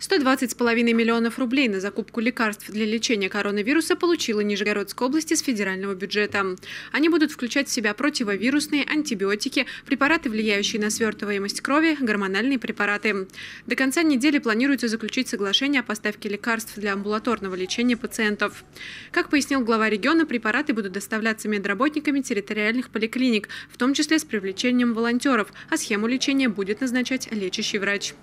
120,5 миллионов рублей на закупку лекарств для лечения коронавируса получила Нижегородская область из федерального бюджета. Они будут включать в себя противовирусные, антибиотики, препараты, влияющие на свертываемость крови, гормональные препараты. До конца недели планируется заключить соглашение о поставке лекарств для амбулаторного лечения пациентов. Как пояснил глава региона, препараты будут доставляться медработниками территориальных поликлиник, в том числе с привлечением волонтеров, а схему лечения будет назначать лечащий врач.